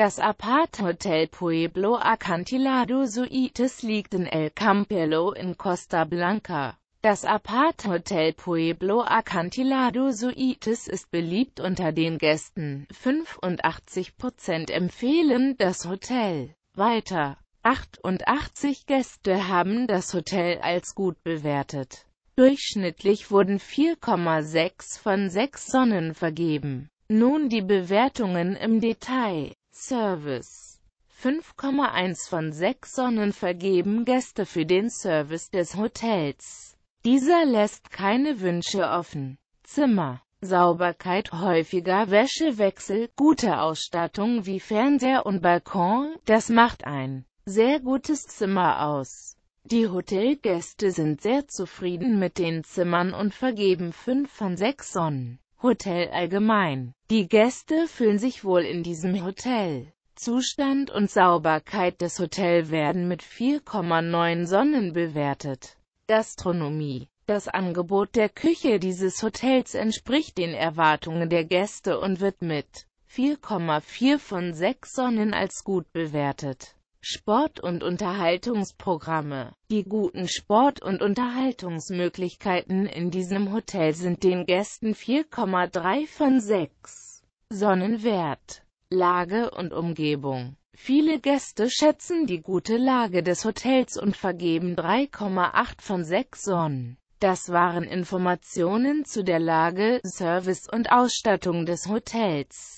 Das Apart-Hotel Pueblo Acantilado Suites liegt in El Campello in Costa Blanca. Das Apart-Hotel Pueblo Acantilado Suites ist beliebt unter den Gästen. 85% empfehlen das Hotel. Weiter. 88 Gäste haben das Hotel als gut bewertet. Durchschnittlich wurden 4,6 von 6 Sonnen vergeben. Nun die Bewertungen im Detail. Service 5,1 von 6 Sonnen vergeben Gäste für den Service des Hotels. Dieser lässt keine Wünsche offen. Zimmer, Sauberkeit, häufiger Wäschewechsel, gute Ausstattung wie Fernseher und Balkon, das macht ein sehr gutes Zimmer aus. Die Hotelgäste sind sehr zufrieden mit den Zimmern und vergeben 5 von 6 Sonnen. Hotel allgemein. Die Gäste fühlen sich wohl in diesem Hotel. Zustand und Sauberkeit des Hotels werden mit 4,9 Sonnen bewertet. Gastronomie das Angebot der Küche dieses Hotels entspricht den Erwartungen der Gäste und wird mit 4,4 von 6 Sonnen als gut bewertet. Sport- und Unterhaltungsprogramme Die guten Sport- und Unterhaltungsmöglichkeiten in diesem Hotel sind den Gästen 4,3 von 6 Sonnenwert. Lage und Umgebung Viele Gäste schätzen die gute Lage des Hotels und vergeben 3,8 von 6 Sonnen. Das waren Informationen zu der Lage, Service und Ausstattung des Hotels.